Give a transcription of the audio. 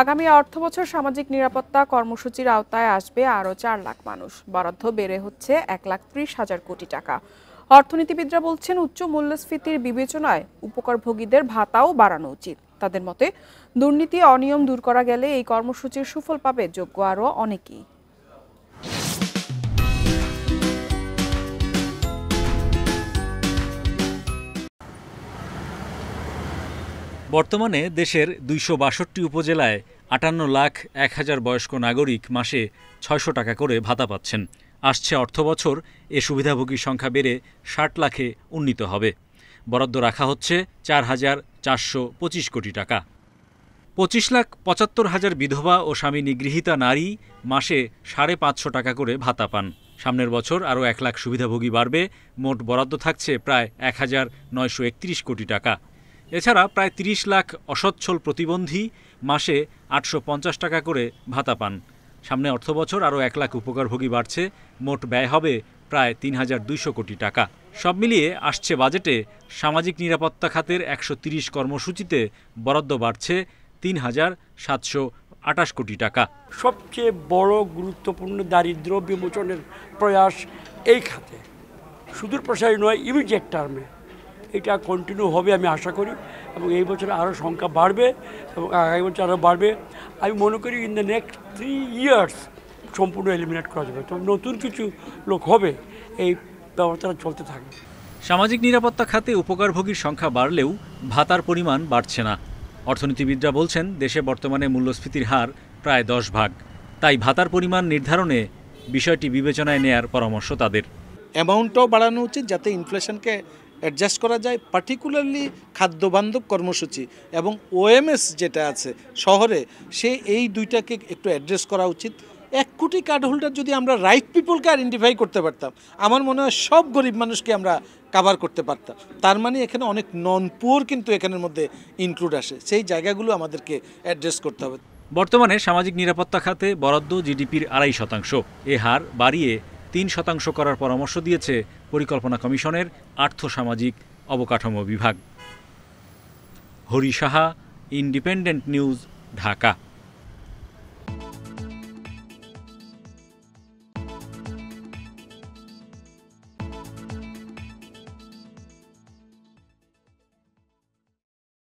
আগামী অর্থ বছর সামাজিক নিরাপত্তা কর্মসূচির আওতায় আসবে আরও চার লাখ মানুষ বরাদ্দ বেড়ে হচ্ছে এক লাখ ত্রিশ হাজার কোটি টাকা অর্থনীতিবিদরা বলছেন উচ্চ মূল্যস্ফীতির বিবেচনায় উপকারভোগীদের ভাতাও বাড়ানো উচিত তাদের মতে দুর্নীতি অনিয়ম দূর করা গেলে এই কর্মসূচির সুফল পাবে যোগ্য আরও অনেকেই বর্তমানে দেশের দুইশো বাষট্টি উপজেলায় আটান্ন লাখ এক হাজার বয়স্ক নাগরিক মাসে ছয়শো টাকা করে ভাতা পাচ্ছেন আসছে অর্থবছর এ সুবিধাভোগীর সংখ্যা বেড়ে ষাট লাখে উন্নীত হবে বরাদ্দ রাখা হচ্ছে চার হাজার চারশো পঁচিশ কোটি টাকা পঁচিশ লাখ পঁচাত্তর হাজার বিধবা ও স্বামী নিগৃহীতা নারী মাসে সাড়ে পাঁচশো টাকা করে ভাতা পান সামনের বছর আরও এক লাখ সুবিধাভোগী বাড়বে মোট বরাদ্দ থাকছে প্রায় এক হাজার নয়শো একত্রিশ কোটি টাকা এছাড়া প্রায় ৩০ লাখ অসচ্ছল প্রতিবন্ধী মাসে আটশো টাকা করে ভাতা পান সামনে অর্থবছর আরও এক লাখ উপকারভোগী বাড়ছে মোট ব্যয় হবে প্রায় তিন হাজার দুইশো কোটি টাকা সব মিলিয়ে আসছে বাজেটে সামাজিক নিরাপত্তা খাতের একশো তিরিশ কর্মসূচিতে বরাদ্দ বাড়ছে তিন হাজার সাতশো আটাশ কোটি টাকা সবচেয়ে বড় গুরুত্বপূর্ণ দারিদ্র বিমোচনের প্রয়াস এই খাতে সুদূর প্রসারী নয় ইমিডিয়েট টার্মে এটা কন্টিনিউ হবে আমি আশা করি এবং এই বছর আরও সংখ্যা বাড়বে এবং আগামী বছর আরও বাড়বে আমি মনে করি in the next three years সম্পূর্ণ এলিমিনেট করা যাবে তো নতুন কিছু লোক হবে এই ব্যবস্থাটা চলতে থাকবে সামাজিক নিরাপত্তা খাতে উপকারভোগীর সংখ্যা বাড়লেও ভাতার পরিমাণ বাড়ছে না অর্থনীতিবিদরা বলছেন দেশে বর্তমানে মূল্যস্ফীতির হার প্রায় দশ ভাগ তাই ভাতার পরিমাণ নির্ধারণে বিষয়টি বিবেচনায় নেয়ার পরামর্শ তাদের অ্যামাউন্টটাও বাড়ানো উচিত যাতে ইনফ্লেশনকে অ্যাডজাস্ট করা যায় পার্টিকুলারলি খাদ্যবান্ধব কর্মসূচি এবং ওএমএস যেটা আছে শহরে সে এই দুইটাকে একটু অ্যাড্রেস করা উচিত এক কোটি কার্ড হোল্ডার যদি আমরা রাইট পিপলকে আইডেন্টিফাই করতে পারতাম আমার মনে হয় সব গরিব মানুষকে আমরা কাভার করতে পারতাম তার মানে এখানে অনেক নন পুয়ার কিন্তু এখানের মধ্যে ইনক্লুড আসে সেই জায়গাগুলো আমাদেরকে অ্যাড্রেস করতে হবে বর্তমানে সামাজিক নিরাপত্তা খাতে বরাদ্দ জিডিপির আড়াই শতাংশ এ হার বাড়িয়ে তিন শতাংশ করার পরামর্শ দিয়েছে পরিকল্পনা কমিশনের আর্থসামাজিক অবকাঠামো বিভাগ হরি সাহা ইন্ডিপেন্ডেন্ট নিউজ ঢাকা